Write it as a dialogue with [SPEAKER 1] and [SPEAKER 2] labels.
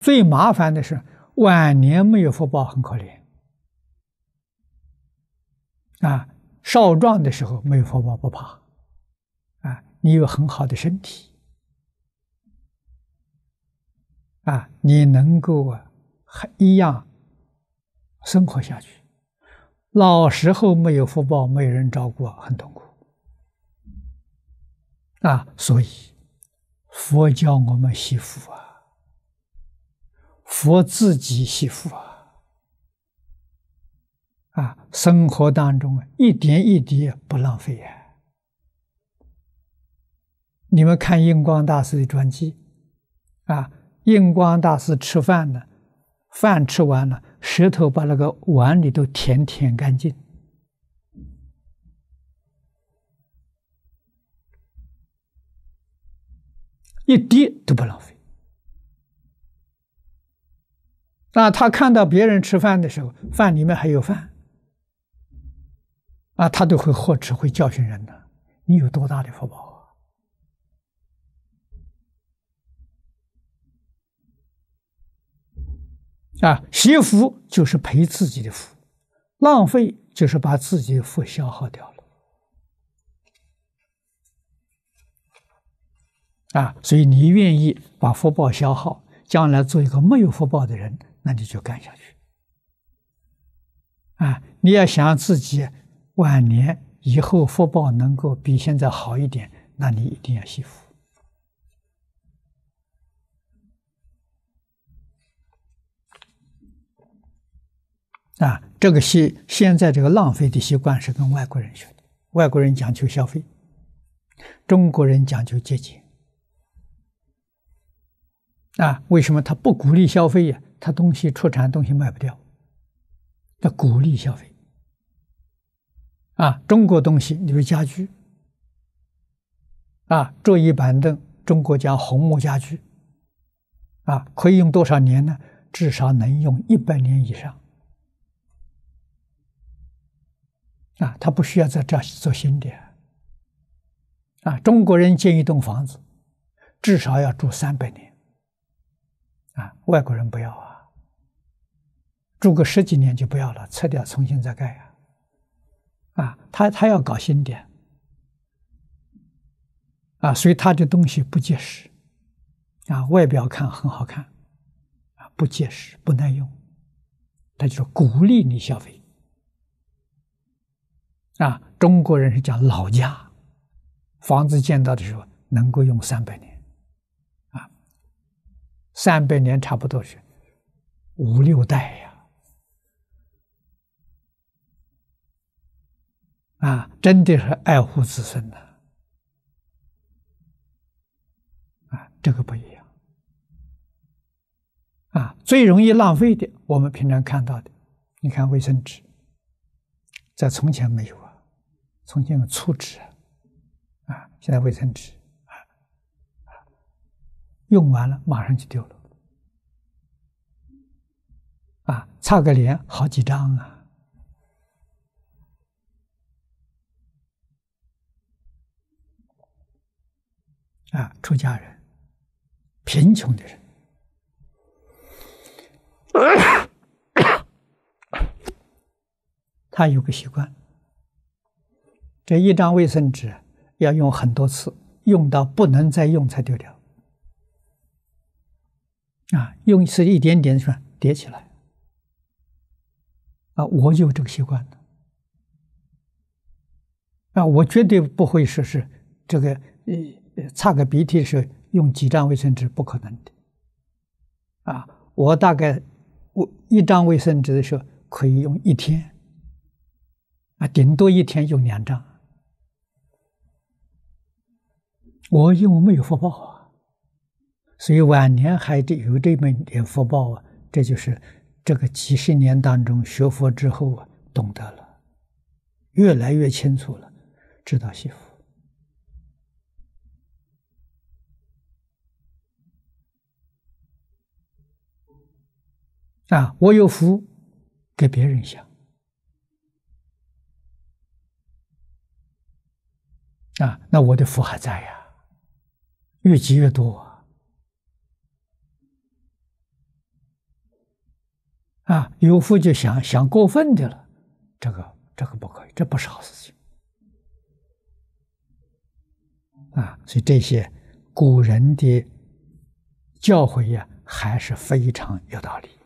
[SPEAKER 1] 最麻烦的是，晚年没有福报，很可怜啊！少壮的时候没有福报不怕，啊，你有很好的身体，啊，你能够啊，还一样生活下去。老时候没有福报，没有人照顾，很痛苦啊！所以佛教我们惜福啊。佛自己惜福啊！啊，生活当中一点一滴不浪费呀。你们看印光大师的传记啊，印光大师吃饭呢，饭吃完了，舌头把那个碗里都舔舔干净，一滴都不浪费。那他看到别人吃饭的时候，饭里面还有饭，啊，他都会呵斥、会教训人的。你有多大的福报啊？啊，惜福就是赔自己的福，浪费就是把自己的福消耗掉了。啊，所以你愿意把福报消耗，将来做一个没有福报的人。那你就干下去啊！你要想自己晚年以后福报能够比现在好一点，那你一定要惜福啊！这个习现在这个浪费的习惯是跟外国人学的，外国人讲究消费，中国人讲究节俭。啊，为什么他不鼓励消费呀？他东西出产，东西卖不掉，要鼓励消费。啊，中国东西，比如家具，啊，桌椅板凳，中国叫红木家具，啊，可以用多少年呢？至少能用一百年以上。啊，他不需要在这做新的。啊，中国人建一栋房子，至少要住三百年。外国人不要啊，住个十几年就不要了，拆掉重新再盖啊！啊，他他要搞新的，啊，所以他的东西不结实，啊，外表看很好看，啊，不结实不耐用，他就是鼓励你消费，啊，中国人是讲老家，房子建造的时候能够用三百年。三百年差不多是五六代呀，啊，真的是爱护子孙呐，啊，这个不一样，啊，最容易浪费的，我们平常看到的，你看卫生纸，在从前没有啊，从前有粗纸啊，现在卫生纸。用完了马上就丢了，啊，差个脸好几张啊！啊，出家人，贫穷的人，他有个习惯，这一张卫生纸要用很多次，用到不能再用才丢掉。啊，用是一点点算叠起来。啊，我有这个习惯的。啊，我绝对不会说是这个，擦个鼻涕时候用几张卫生纸，不可能的。啊，我大概我一张卫生纸的时候可以用一天。啊，顶多一天用两张。我因为没有福报啊。所以晚年还得有这么点福报啊！这就是这个几十年当中学佛之后啊，懂得了，越来越清楚了，知道惜福啊！我有福给别人享啊，那我的福还在呀，越积越多。啊，有福就想想过分的了，这个这个不可以，这不是好事情。啊，所以这些古人的教诲呀，还是非常有道理。